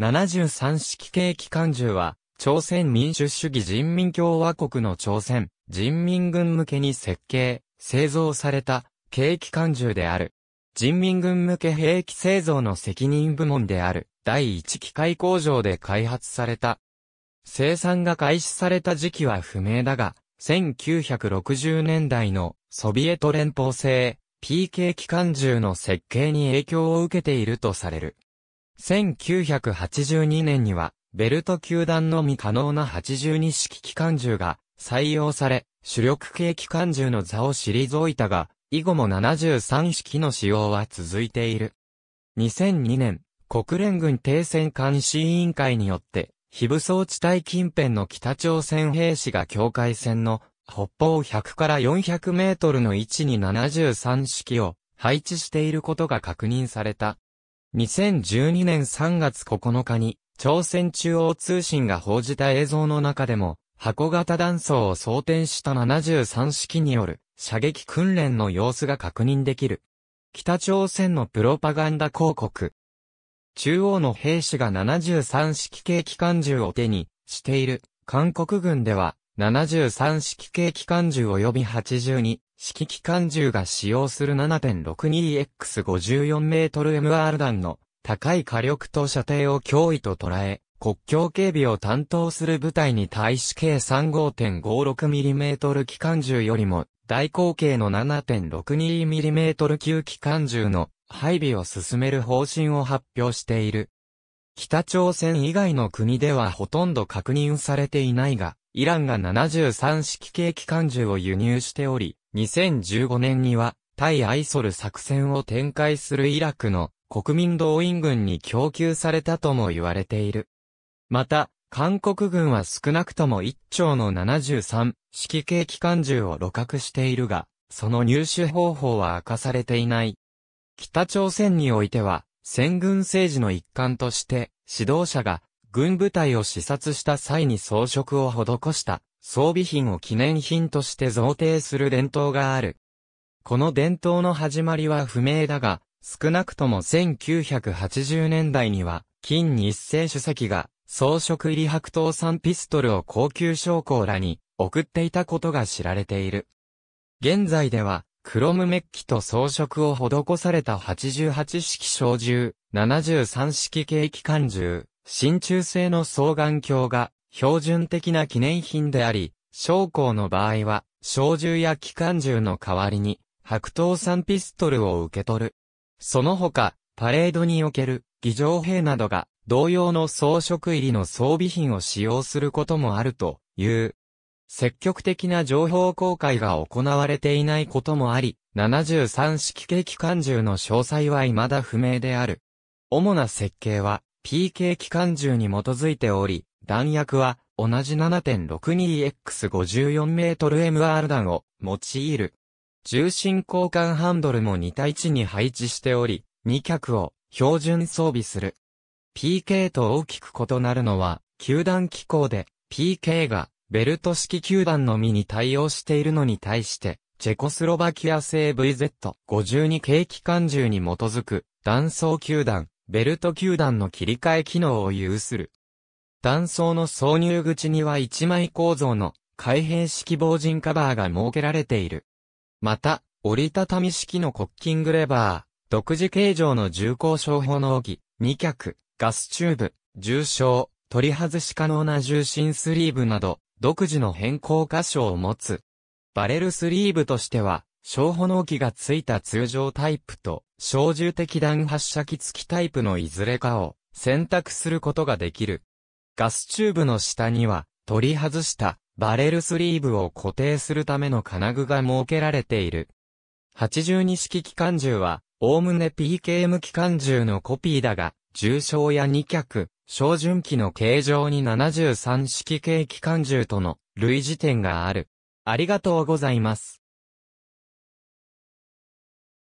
73式景機関銃は、朝鮮民主主義人民共和国の朝鮮人民軍向けに設計、製造された景気関銃である。人民軍向け兵器製造の責任部門である第1機械工場で開発された。生産が開始された時期は不明だが、1960年代のソビエト連邦製 PK 機関銃の設計に影響を受けているとされる。1982年には、ベルト球団のみ可能な82式機関銃が採用され、主力系機関銃の座を退いたが、以後も73式の使用は続いている。2002年、国連軍停戦監視委員会によって、非武装地帯近辺の北朝鮮兵士が境界線の北方100から400メートルの位置に73式を配置していることが確認された。2012年3月9日に、朝鮮中央通信が報じた映像の中でも、箱型弾倉を装填した73式による射撃訓練の様子が確認できる。北朝鮮のプロパガンダ広告。中央の兵士が73式系機関銃を手にしている韓国軍では73式系機関銃及び82式機関銃が使用する 7.62X54MR 弾の高い火力と射程を脅威と捉え、国境警備を担当する部隊に対し計 35.56mm 機関銃よりも大口径の 7.62mm 級機関銃の配備を進める方針を発表している。北朝鮮以外の国ではほとんど確認されていないが、イランが73式軽機関銃を輸入しており、2015年には、対アイソル作戦を展開するイラクの国民動員軍に供給されたとも言われている。また、韓国軍は少なくとも1丁の73式軽機関銃を露獲しているが、その入手方法は明かされていない。北朝鮮においては、戦軍政治の一環として、指導者が軍部隊を視察した際に装飾を施した装備品を記念品として贈呈する伝統がある。この伝統の始まりは不明だが、少なくとも1980年代には、金日成主席が装飾入り白桃産ピストルを高級将校らに送っていたことが知られている。現在では、クロムメッキと装飾を施された88式小銃、73式軽機関銃、真鍮製の双眼鏡が標準的な記念品であり、将校の場合は、小銃や機関銃の代わりに、白桃山ピストルを受け取る。その他、パレードにおける、儀仗兵などが、同様の装飾入りの装備品を使用することもあるという。積極的な情報公開が行われていないこともあり、73式系機関銃の詳細は未だ不明である。主な設計は、PK 機関銃に基づいており、弾薬は同じ7 6 2 x 5 4 m ル m r 弾を用いる。重心交換ハンドルも2対1に配置しており、2脚を標準装備する。PK と大きく異なるのは、球団機構で PK がベルト式球団のみに対応しているのに対して、チェコスロバキア製 VZ52 軽機関銃に基づく、弾装球団ベルト球団の切り替え機能を有する。断層の挿入口には1枚構造の開閉式防塵カバーが設けられている。また、折りたたみ式のコッキングレバー、独自形状の重厚小砲の奥、2脚、ガスチューブ、重症、取り外し可能な重心スリーブなど、独自の変更箇所を持つ。バレルスリーブとしては、小炎機がついた通常タイプと、小銃的弾発射機付きタイプのいずれかを選択することができる。ガスチューブの下には、取り外したバレルスリーブを固定するための金具が設けられている。82式機関銃は、おおむね PKM 機関銃のコピーだが、重傷や2脚、小準機の形状に73式系機関銃との類似点がある。ありがとうございます。